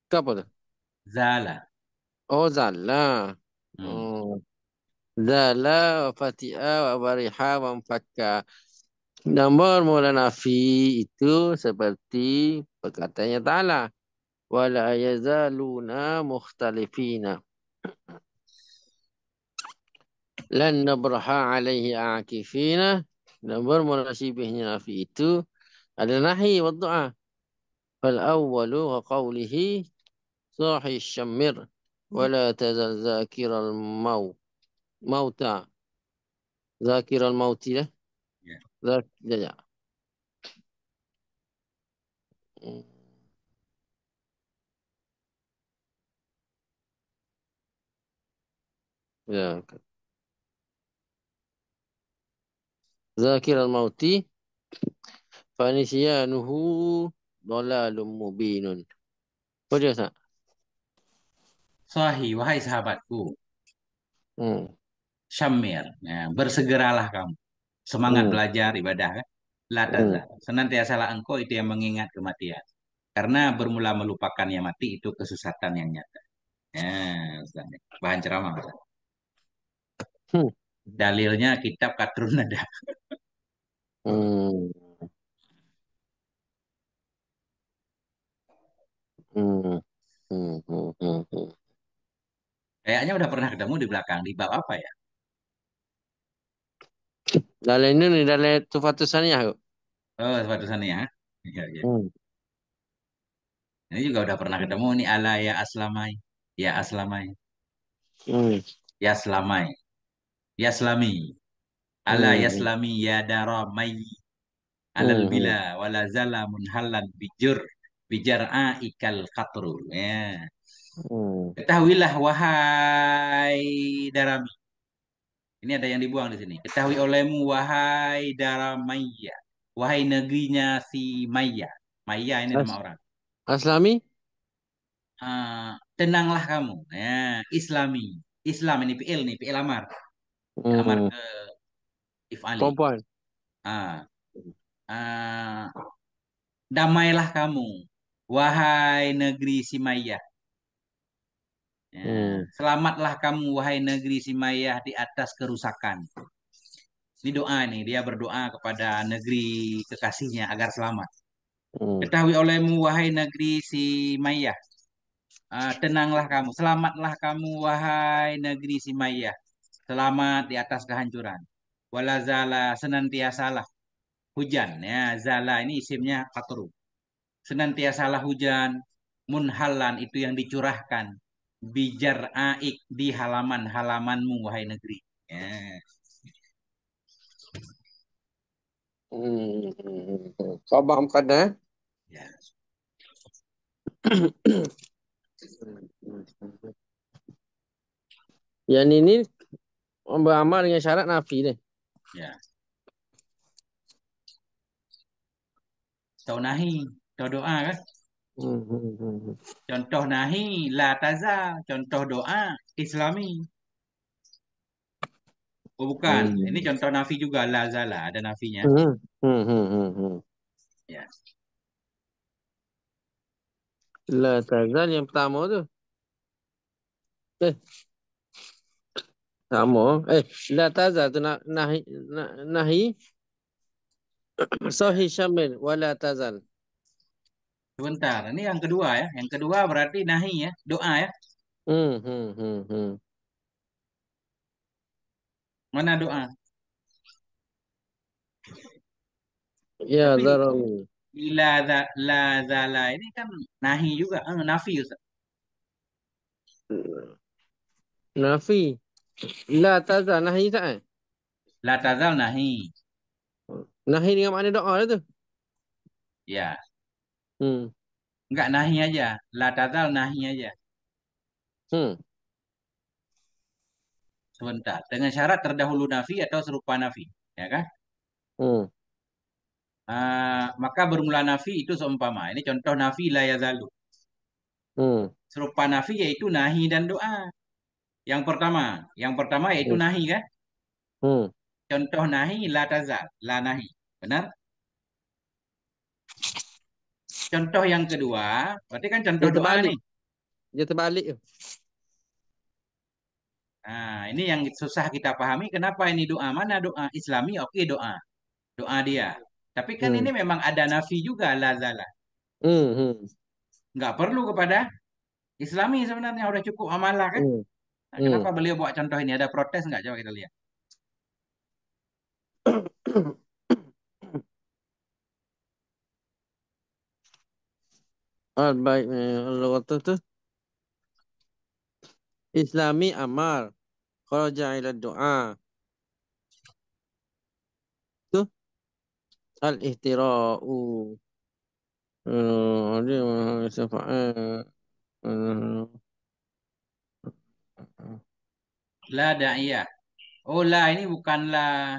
Ke Zala. Oh, zala. Hmm. Oh. Zala wa fati'a wa bariha wa mfakka. Nomor mula nafi itu seperti perkataannya ta'ala. Wala yazaluna mukhtalifina. Lan nabraha alaihi akifina. Nomor mula nasibihnya nafi itu ada nahi wa du'a. فالأول قوله صاحي الشمر ولا تزل ذاكر الموت موتى ذاكر الموت له ذاك جزاء ذاكر الموت فنسيانه Dolalum mubinun. Boleh tak? Sahih, wahai sahabatku. Hmm. Syamir, ya, bersegeralah kamu. Semangat hmm. belajar ibadah. Kan? Latata. Hmm. Senantiasalah engkau itu yang mengingat kematian. Karena bermula melupakan yang mati itu kesesatan yang nyata. Ya, Ustaz. Bahan ceramah. Ustaz. Hmm. Dalilnya kitab katrun ada, hmm. Hmm, hmm, hmm, Kayaknya udah pernah ketemu di belakang, di bab apa ya? Dalam ini, dalam Tuhfatus Saniyah Oh, Tuhfatus ya Iya iya. Ini juga udah pernah ketemu nih, "Ala ya aslamai, ya aslamai." ya Ya ya ala Mhm. yaslami ya daromai alal bila Mhm. wala bijur bijar'a ikal katru ya hmm. ketahuilah wahai darami ini ada yang dibuang di sini ketahui olehmu wahai daramaya wahai negerinya si Maya Maya ini nama orang Aslami uh, tenanglah kamu ya Islami Islam ini PL nih PL Amar hmm. Amar ke Ifali perempuan uh, uh, damailah kamu wahai negeri Simayah. Ya. Hmm. Selamatlah kamu wahai negeri Simayah di atas kerusakan. Ini doa nih, dia berdoa kepada negeri kekasihnya agar selamat. Hmm. Ketahui olehmu wahai negeri Simayah. Ah, uh, tenanglah kamu, selamatlah kamu wahai negeri Simayah. Selamat di atas kehancuran. Walazala senantiasalah hujan ya zala ini isimnya katru senantiasalah hujan munhalan itu yang dicurahkan bijar aik di halaman-halamanmu wahai negeri. Yes. Hmm. Kau paham kan eh? ya? Yes. Yang ini beramal dengan syarat nafi deh. Ya. Yes. Tau nahi. Contoh doa kan? Hmm, hmm, hmm, contoh nahi, la taza, contoh doa islami. Oh bukan, hmm. ini contoh nafi juga, la zala, ada nafinya. Hmm. Hmm. Ya. La tazal yang pertama tu. Eh. Sama. Eh, la tazal tu nahi. Nah, nahi. Sohi syamil wa la tazal. Sebentar, ini yang kedua ya. Yang kedua berarti nahi ya, doa ya. Hmm, hmm, hmm, hmm. Mana doa? Ya, Tapi zarau. La, za, la, za, Ini kan nahi juga. Eh, nafi, Ustaz. Nafi. La tazal nahi tak? Eh? La tazal nahi. Nahi dengan makna doa itu tu. Ya. Hmm. Enggak nahi aja. La tazal nahi aja. Hmm. Sebentar. Dengan syarat terdahulu nafi atau serupa nafi. Ya kan? Hmm. Uh, maka bermula nafi itu seumpama. Ini contoh nafi la yazalu. Hmm. Serupa nafi yaitu nahi dan doa. Yang pertama. Yang pertama yaitu hmm. nahi kan? Hmm. Contoh nahi la tazal. La nahi. Benar? Contoh yang kedua, berarti kan contoh dua terbalik. nih. Dia terbalik. Nah, ini yang susah kita pahami kenapa ini doa mana doa Islami oke doa. Doa dia. Tapi kan hmm. ini memang ada nafi juga lazala. Hmm, hmm. Nggak perlu kepada Islami sebenarnya udah cukup amalah kan. Hmm. Nah, kenapa hmm. beliau buat contoh ini? Ada protes nggak? Coba kita lihat. Al baik eh, al-lughatu tu Islami amar kharaja ila doa tu al-ihtira'u eh, ada syafaat eh, La da'iyah. Oh la ini bukanlah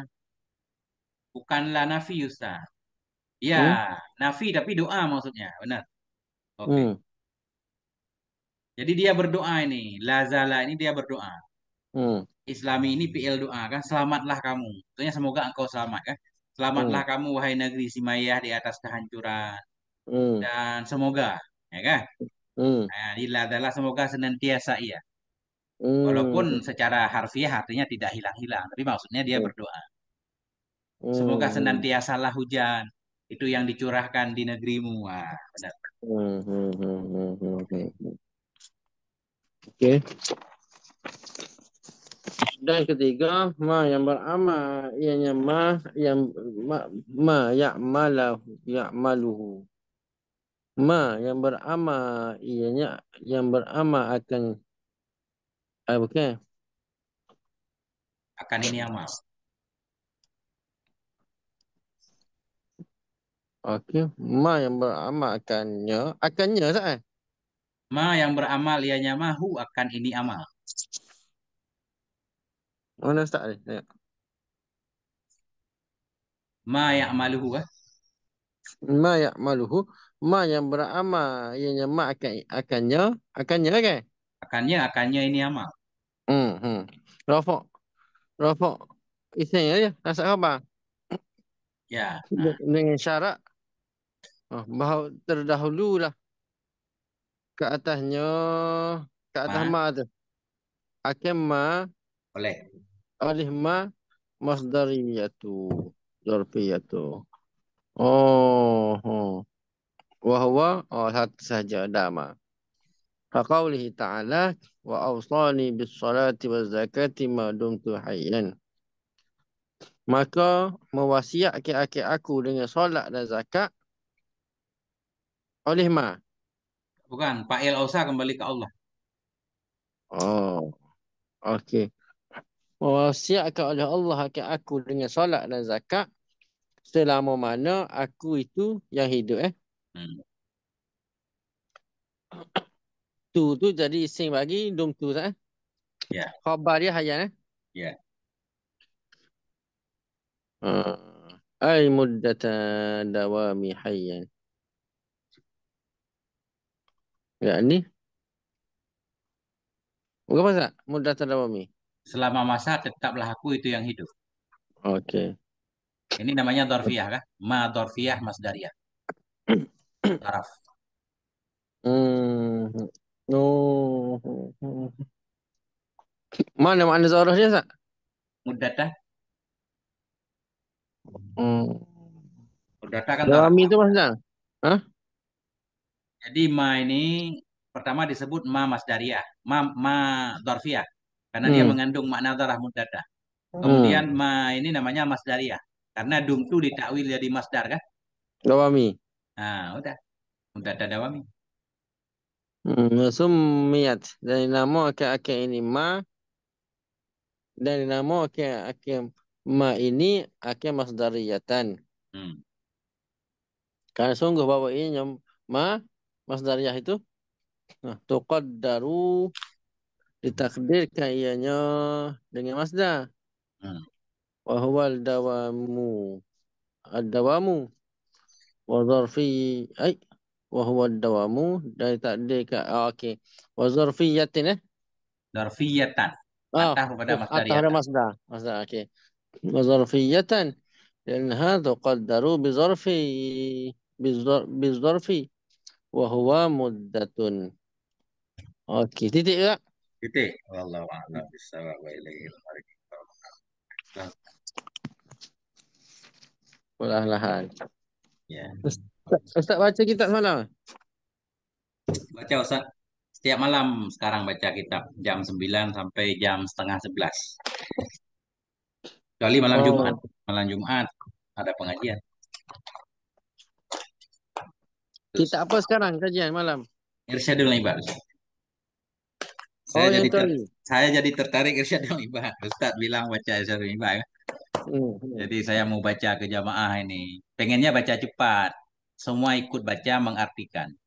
bukanlah nafi Ustaz. Ya, hmm? nafi tapi doa maksudnya, benar. Oke. Okay. Hmm. Jadi dia berdoa ini, lazala ini dia berdoa. Hmm. Islami ini PL doa kan, selamatlah kamu. Tentunya semoga engkau selamat kan. Selamatlah hmm. kamu wahai negeri Simayah di atas kehancuran. Hmm. Dan semoga, ya kan? Hmm. Nah, adalah semoga senantiasa ia. Hmm. Walaupun secara harfiah artinya tidak hilang-hilang, tapi maksudnya dia hmm. berdoa. Hmm. Semoga senantiasalah hujan itu yang dicurahkan di negerimu. Wah, benar. Hmm, hmm, hmm, hmm, Oke. Okay. Dan ketiga, ma yang berama, ianya ma yang ma, ma ya'malahu, ya'maluhu. Ma yang berama, ianya yang berama akan eh, bukan. Akan ini yang mas. Okey, ma yang beramal akannya, akannya sah? Eh? Ma yang beramal ianya mahu akan ini amal. Mana Ustaz ni? Tengok. Ma ya'maluhu ah. Eh? Ma maluhu, ma yang beramal ianya ma akan akannya, akannya kan? Akannya, akannya ini amal. Hmm, hmm. Rafa. Rafa. Isnin ya, rasa apa? Ya. Dengan syarat Oh, bahawa terdahululah ke atasnya, ke atas ma, ah. ma tu. Akim ma. Oleh. Oleh ma masdariyatu. Zorfiyatu. Oh. oh. Wahwa oh, satu sahaja dama. Faqawlihi ta'ala wa awsani bis salati wa zakati ma dumtu hayyan. Maka mewasiat akik-akik aku dengan solat dan zakat oleh ma? Bukan, pak El ausa kembali ke Allah. Oh. Okey. Wasiat akan oleh Allah akan aku dengan solat dan zakat selama mana aku itu yang hidup eh. Hmm. tu tu jadi isim bagi dum tu sah. Eh? Ya. Yeah. Khabar dia hayat eh. Ya. Yeah. Uh, ai muddatan dawami hayyan. yakni Buka masa mudah terdawami. Selama masa tetaplah aku itu yang hidup. Oke. Okay. Ini namanya dorfiyah kan? Ma Mas Daria Taraf. Hmm. No. Oh. Mana mana makna zarahnya, Ustaz? Muddatah. Hmm. Muddatah kan. Dawami itu maksudnya? Hah? Jadi ma ini pertama disebut ma Masdariah, ma ma dorfiyah karena hmm. dia mengandung makna darah mudada. Hmm. Kemudian hmm. ma ini namanya Masdariah, karena itu ditakwil jadi masdar kan? Dawami. Ah udah. Mudada dawami. Hmm, miat dari nama ke akhir ini ma dari nama ke akhir ma ini akhir masdariyatan. Hmm. Karena sungguh bahwa ini ma masdariyah itu nah tuqaddaru ditakdirkan ianya dengan masdar hmm. wa huwa dawamu ad-dawamu wa dharfi ai wa huwa ad-dawamu dari takdirkan oh, ah, okey wa dharfiyatin eh dharfiyatan atah ah, pada eh, masdar atah ya. masdar masdar okey wa dharfiyatan dan hadu qaddaru bi dharfi bi dharfi Wahuwa muddatun. Oke, titik ya? Titik. Wallahu a'lam bishawab wa ilaihi perlahan Ya. Ustaz, baca kitab malam. Baca Ustaz. Setiap malam sekarang baca kitab jam 9 sampai jam setengah 11. Kecuali malam oh. Jumat. Malam Jumat ada pengajian. Kita apa sekarang kajian malam? Irsyadul Iban. Saya oh, jadi ter, saya jadi tertarik Irsyadul Iban. Ustaz bilang baca Irsyadul Iban. Hmm, hmm. Jadi saya mau baca ke jamaah ini. Pengennya baca cepat. Semua ikut baca mengartikan.